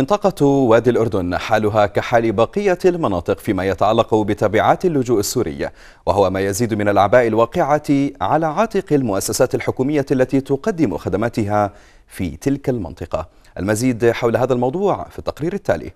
منطقة وادي الأردن حالها كحال بقية المناطق فيما يتعلق بتبعات اللجوء السوري وهو ما يزيد من العباء الواقعة على عاتق المؤسسات الحكومية التي تقدم خدماتها في تلك المنطقة المزيد حول هذا الموضوع في التقرير التالي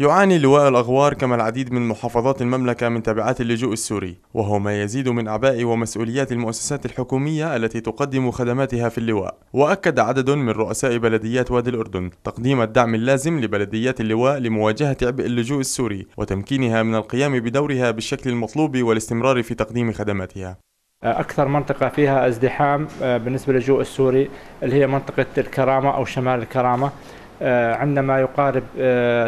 يعاني لواء الأغوار كما العديد من محافظات المملكة من تبعات اللجوء السوري وهو ما يزيد من أعباء ومسؤوليات المؤسسات الحكومية التي تقدم خدماتها في اللواء وأكد عدد من رؤساء بلديات وادي الأردن تقديم الدعم اللازم لبلديات اللواء لمواجهة عبء اللجوء السوري وتمكينها من القيام بدورها بالشكل المطلوب والاستمرار في تقديم خدماتها أكثر منطقة فيها ازدحام آه، بالنسبة للجوء السوري اللي هي منطقة الكرامة أو شمال الكرامة آه، عندنا ما يقارب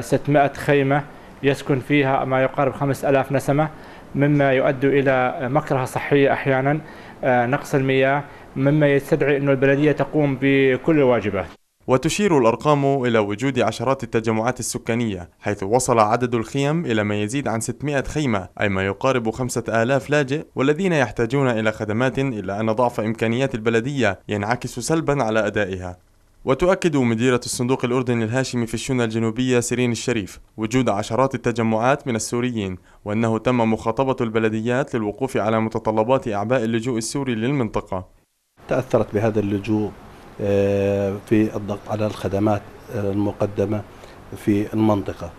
600 آه، خيمة يسكن فيها ما يقارب 5000 نسمة مما يؤدي إلى مكره صحية أحيانا آه، نقص المياه مما يستدعي أن البلدية تقوم بكل الواجبات وتشير الأرقام إلى وجود عشرات التجمعات السكانية حيث وصل عدد الخيم إلى ما يزيد عن 600 خيمة أي ما يقارب 5000 لاجئ والذين يحتاجون إلى خدمات إلا أن ضعف إمكانيات البلدية ينعكس سلبا على أدائها وتؤكد مديرة الصندوق الأردني الهاشمي في الشنة الجنوبية سيرين الشريف وجود عشرات التجمعات من السوريين وأنه تم مخاطبة البلديات للوقوف على متطلبات إعباء اللجوء السوري للمنطقة تأثرت بهذا اللجوء آه، في الضغط على الخدمات آه، المقدمة في المنطقة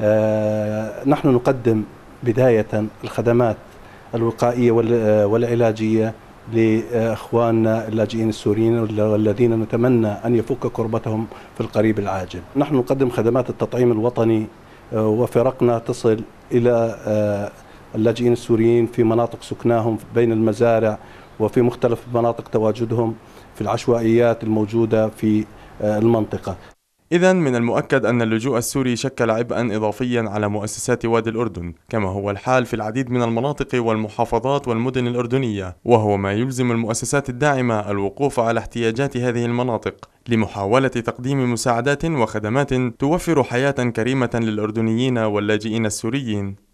آه، نحن نقدم بداية الخدمات الوقائية والعلاجية لاخواننا اللاجئين السوريين الذين نتمنى ان يفك كربتهم في القريب العاجل. نحن نقدم خدمات التطعيم الوطني آه، وفرقنا تصل الى آه، اللاجئين السوريين في مناطق سكناهم بين المزارع وفي مختلف مناطق تواجدهم في العشوائيات الموجوده في آه، المنطقه. إذا من المؤكد أن اللجوء السوري شكل عبئا إضافيا على مؤسسات وادي الأردن كما هو الحال في العديد من المناطق والمحافظات والمدن الأردنية وهو ما يلزم المؤسسات الداعمة الوقوف على احتياجات هذه المناطق لمحاولة تقديم مساعدات وخدمات توفر حياة كريمة للأردنيين واللاجئين السوريين